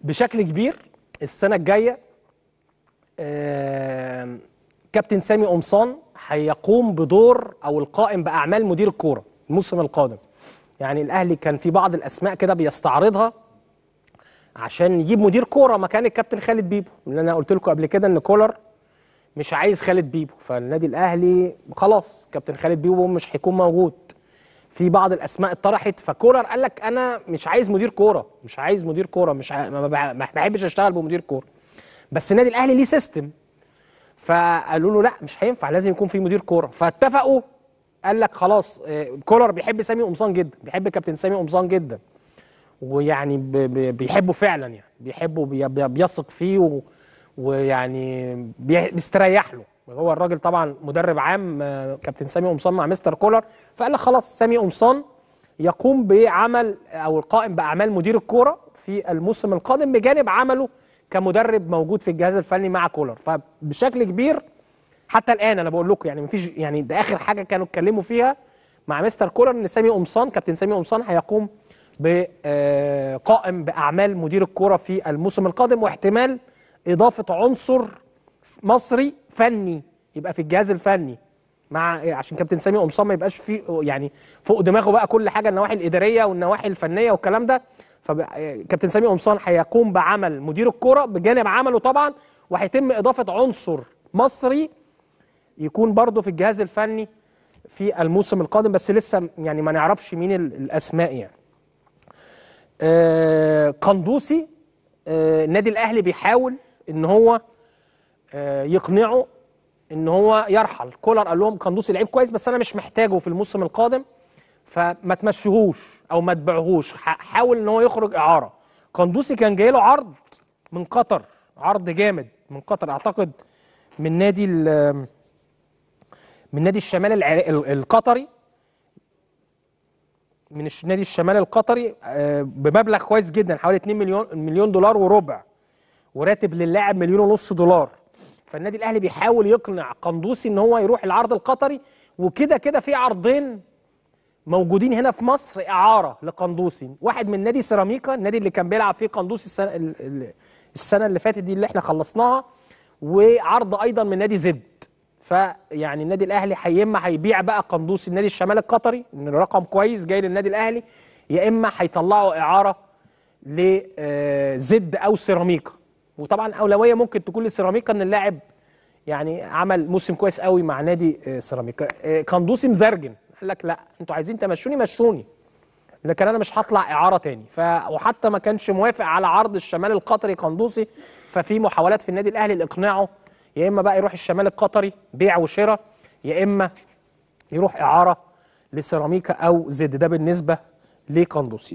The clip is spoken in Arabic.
بشكل كبير السنه الجايه آه، كابتن سامي قمصان هيقوم بدور او القائم باعمال مدير الكوره الموسم القادم يعني الاهلي كان في بعض الاسماء كده بيستعرضها عشان يجيب مدير كوره مكان الكابتن خالد بيبو اللي انا قلت لكم قبل كده ان كولر مش عايز خالد بيبو فالنادي الاهلي خلاص كابتن خالد بيبو مش هيكون موجود في بعض الاسماء اتطرحت فكولر قال لك انا مش عايز مدير كوره مش عايز مدير كوره مش ع... ما بحبش اشتغل بمدير كوره بس النادي الاهلي ليه سيستم فقالوا له لا مش هينفع لازم يكون في مدير كوره فاتفقوا قال لك خلاص آه، كولر بيحب سامي قمصان جدا بيحب كابتن سامي قمصان جدا ويعني بيحبه فعلا يعني بيحبه بيثق فيه و... ويعني بيستريح له هو الراجل طبعا مدرب عام آه، كابتن سامي قمصان مع مستر كولر فقال لك خلاص سامي قمصان يقوم بعمل او القائم باعمال مدير الكوره في الموسم القادم بجانب عمله كمدرب موجود في الجهاز الفني مع كولر فبشكل كبير حتى الان انا بقول لكم يعني مفيش يعني ده اخر حاجه كانوا اتكلموا فيها مع مستر كولر ان سامي قمصان كابتن سامي قمصان هيقوم بقائم آه، باعمال مدير الكوره في الموسم القادم واحتمال اضافه عنصر مصري فني يبقى في الجهاز الفني مع عشان كابتن سامي قمصان ما يبقاش في يعني فوق دماغه بقى كل حاجه النواحي الاداريه والنواحي الفنيه والكلام ده فكابتن سامي قمصان هيقوم بعمل مدير الكره بجانب عمله طبعا وهيتم اضافه عنصر مصري يكون برضه في الجهاز الفني في الموسم القادم بس لسه يعني ما نعرفش مين الاسماء يعني آه، قندوسي النادي آه، الاهلي بيحاول ان هو آه، يقنعوا ان هو يرحل كولر قال لهم قندوسي لعيب كويس بس انا مش محتاجه في الموسم القادم فما تمشيهوش او ما تبيعهوش حاول ان هو يخرج اعاره قندوسي كان جاي له عرض من قطر عرض جامد من قطر اعتقد من نادي من نادي الشمال القطري من نادي الشمال القطري آه، بمبلغ كويس جدا حوالي 2 مليون مليون دولار وربع وراتب للاعب مليون ونص دولار فالنادي الاهلي بيحاول يقنع قندوسي ان هو يروح العرض القطري وكده كده في عرضين موجودين هنا في مصر اعاره لقندوسي واحد من نادي سيراميكا النادي اللي كان بيلعب فيه قندوسي السنه, السنة اللي فاتت دي اللي احنا خلصناها وعرض ايضا من نادي زد فيعني النادي الاهلي يا اما هيبيع بقى قندوسي النادي الشمال القطري ان رقم كويس جاي للنادي الاهلي يا اما هيطلعوا اعاره لزد آه، او سيراميكا وطبعا اولويه ممكن تكون لسيراميكا ان اللاعب يعني عمل موسم كويس قوي مع نادي آه، سيراميكا قندوسي آه، مزرجن قال لك لا انتوا عايزين تمشوني مشوني لكن انا مش هطلع اعاره تاني ف وحتى ما كانش موافق على عرض الشمال القطري قندوسي ففي محاولات في النادي الاهلي لاقناعه يا اما بقى يروح الشمال القطري بيع وشراء يا اما يروح اعاره لسيراميكا او زد ده بالنسبه لقندوسي